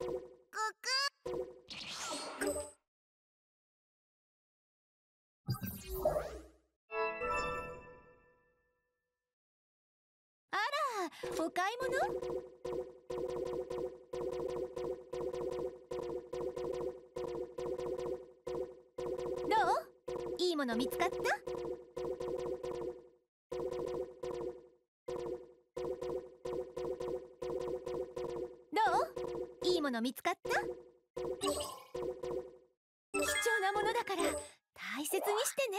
あらお買い物どういいもの見つかったもの見つかった貴重なものだから大切にしてね